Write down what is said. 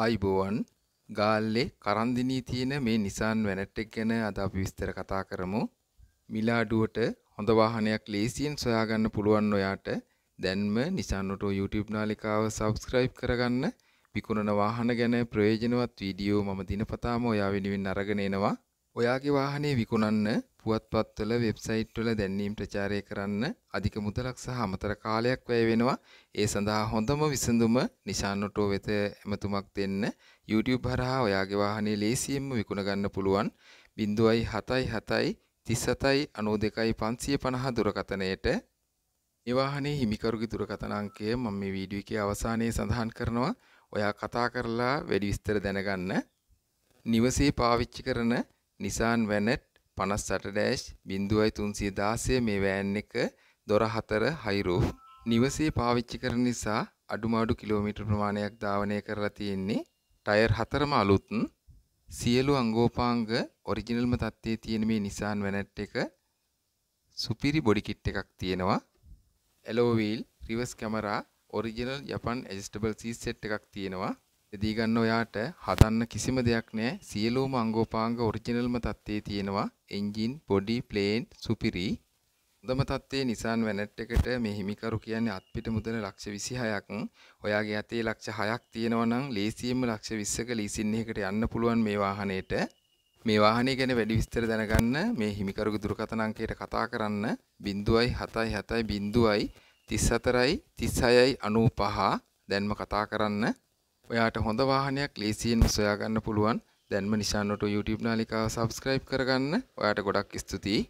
ආයිබෝවන් ගාල්ලේ කරන්දිනී තියෙන මේ නිසාන් වැනට්ටෙක් ගැන අද අපි විස්තර කතා කරමු. මිලාඩුවට හොඳ වාහනයක් ලේසියෙන් සොයාගන්න පුළුවන් ඔයාට දැන්ම නිසාන්නටෝ YouTube නාලිකාව සබස්ක්‍රයිබ් කරගන්න විකුණන වාහන ගැන ප්‍රයෝජනවත් වීඩියෝ මම දිනපතාම ඔයා වෙනුවෙන් අරගෙන එනවා. ඔයාගේ වාහනේ විකුණන්න පුවත්පත්වල වෙබ්සයිට් වල දැන්වීම් ප්‍රචාරය කරන්න අධික මුදලක් සහ අමතර කාලයක් වැය වෙනවා. ඒ සඳහා හොඳම විසඳුම නිශාන් ඔටෝ වෙත ඇමතුමක් දෙන්න. YouTube හරහා ඔයාගේ වාහනේ ලේසියෙන්ම විකුණ ගන්න පුළුවන්. 0.77 37 92 550 දුරකථනයට මේ වාහනේ හිමිකරුගේ දුරකථන අංකය මම මේ වීඩියෝ එකේ අවසානයේ සඳහන් කරනවා. ඔයා කතා කරලා වැඩි විස්තර දැනගන්න. නිවසේ පාවිච්චි කරන නිසාන් වැනට් 58-0316 මේ වෑන් එක දොර 4 හයි රූෆ් නිවසේ පාවිච්චි කරන නිසා අඩුමාඩු කිලෝමීටර් ප්‍රමාණයක් ධාවනය කරලා තියෙන්නේ ටයර් හතරම අලුත් සියලු අංගෝපාංග ඔරිජිනල්ම තත්ත්වයේ තියෙන මේ නිසාන් වැනට් එක සුපිරි බොඩි කිට් එකක් තියෙනවා alloy wheel reverse camera original යපන් ඇඩ්ජස්ටබල් සීට් එකක් තියෙනවා බෙදී ගන්න ඔයාට හදන්න කිසිම දෙයක් නෑ සියලුම අංගෝපාංග ඔරිජිනල්ම තත්ත්වයේ තියෙනවා එන්ජින් බොඩි ප්ලේන් සුපිරි හොඳම තත්ත්වයේ Nissan Vanette එකට මේ හිමිකරු කියන්නේ අත්පිට මුදල ලක්ෂ 26ක් ඔයාගේ අතේ ලක්ෂ 6ක් තියෙනවා නම් ලේසියෙන්ම ලක්ෂ 20ක ලීසින් එකකට යන්න පුළුවන් මේ වාහනයට මේ වාහනය ගැන වැඩි විස්තර දැනගන්න මේ හිමිකරුගේ දුරකථන අංකයට කතා කරන්න 0.77 0.34 36.95 දැන්ම කතා කරන්න ඔයාට හොඳ වාහනයක් ලේසියෙන් සොයාගන්න පුළුවන් දැන්ම නිසාන්නට YouTube නාලිකාව සබස්ක්‍රයිබ් කරගන්න ඔයාට ගොඩක් ස්තුතියි